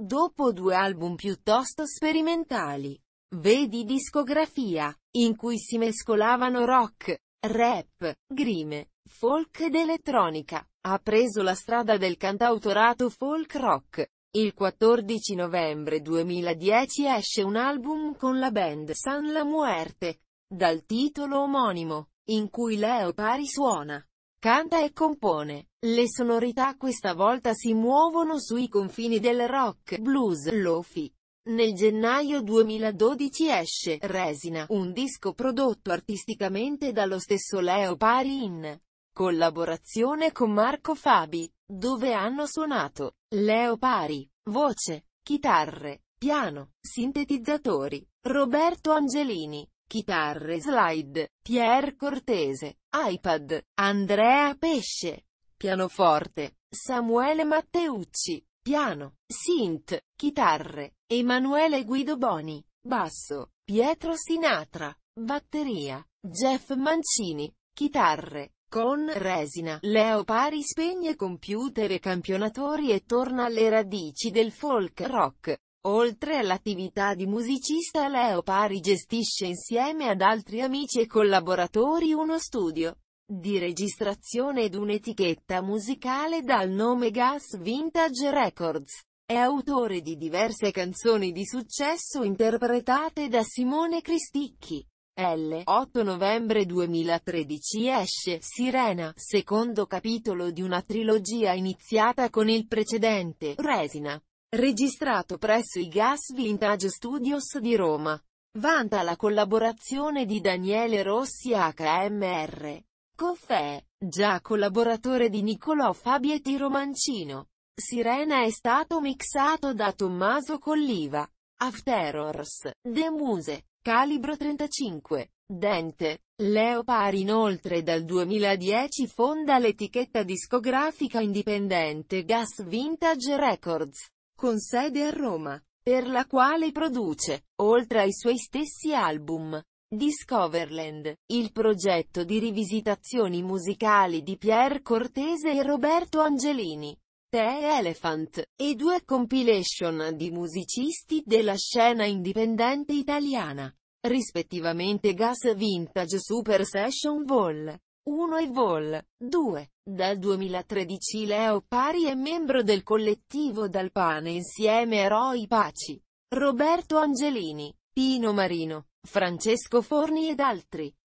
Dopo due album piuttosto sperimentali, vedi discografia, in cui si mescolavano rock, rap, grime, folk ed elettronica, ha preso la strada del cantautorato folk rock. Il 14 novembre 2010 esce un album con la band San La Muerte, dal titolo omonimo, in cui Leo Pari suona canta e compone. Le sonorità questa volta si muovono sui confini del rock, blues, lofi. Nel gennaio 2012 esce Resina, un disco prodotto artisticamente dallo stesso Leo Pari in collaborazione con Marco Fabi, dove hanno suonato Leo Pari, voce, chitarre, piano, sintetizzatori, Roberto Angelini, chitarre slide, Pier Cortese, iPad, Andrea Pesce, pianoforte, Samuele Matteucci, piano, synth, chitarre, Emanuele Guido Boni, basso, Pietro Sinatra, batteria, Jeff Mancini, chitarre, con resina, Leo Pari spegne computer e campionatori e torna alle radici del folk rock. Oltre all'attività di musicista Leo Pari gestisce insieme ad altri amici e collaboratori uno studio di registrazione ed un'etichetta musicale dal nome Gas Vintage Records. È autore di diverse canzoni di successo interpretate da Simone Cristicchi. L. 8 novembre 2013 esce Sirena, secondo capitolo di una trilogia iniziata con il precedente, Resina. Registrato presso i Gas Vintage Studios di Roma. Vanta la collaborazione di Daniele Rossi HMR. Coffè, già collaboratore di Niccolò Fabietti Romancino. Sirena è stato mixato da Tommaso Colliva. Afterors, The Muse, calibro 35. Dente, Leopar inoltre dal 2010 fonda l'etichetta discografica indipendente Gas Vintage Records con sede a Roma, per la quale produce, oltre ai suoi stessi album, Discoverland, il progetto di rivisitazioni musicali di Pierre Cortese e Roberto Angelini, The Elephant, e due compilation di musicisti della scena indipendente italiana, rispettivamente Gas Vintage Super Session Vol. 1 e Vol. 2. Dal 2013 Leo Pari è membro del collettivo Dal Pane insieme a Roy Paci, Roberto Angelini, Pino Marino, Francesco Forni ed altri.